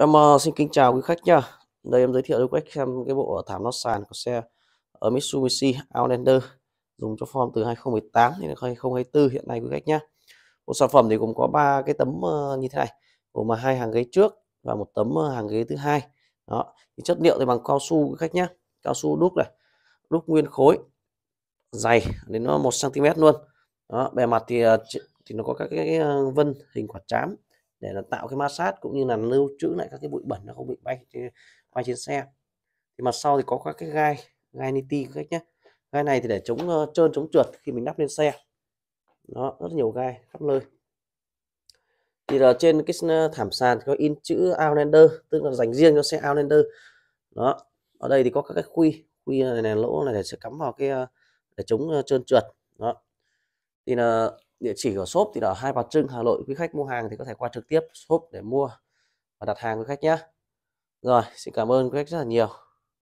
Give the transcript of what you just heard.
Em uh, xin kính chào quý khách nha. Đây em giới thiệu cho quý khách xem cái bộ thảm lót sàn của xe ở Mitsubishi Outlander dùng cho form từ 2018 đến 2024 hiện nay quý khách nhé. Bộ sản phẩm thì cũng có ba cái tấm uh, như thế này, gồm mà hai hàng ghế trước và một tấm uh, hàng ghế thứ hai. Đó, thì chất liệu thì bằng cao su quý khách nhé, cao su đúc này, đúc nguyên khối, dày đến một cm luôn. Đó, bề mặt thì uh, thì nó có các cái vân hình quả chám để là tạo cái ma sát cũng như là lưu trữ lại các cái bụi bẩn nó không bị bay bay trên xe thì mặt sau thì có các cái gai gai niti các cách nhé gai này thì để chống uh, trơn chống trượt khi mình đắp lên xe nó rất nhiều gai khắp nơi thì là trên cái thảm sàn có in chữ Outlander tức là dành riêng cho xe Outlander đó ở đây thì có các cái khuy khuy này, này lỗ này để sẽ cắm vào cái để chống trơn trượt đó thì là địa chỉ của shop thì ở hai bà trưng hà nội quý khách mua hàng thì có thể qua trực tiếp shop để mua và đặt hàng với khách nhé rồi xin cảm ơn quý khách rất là nhiều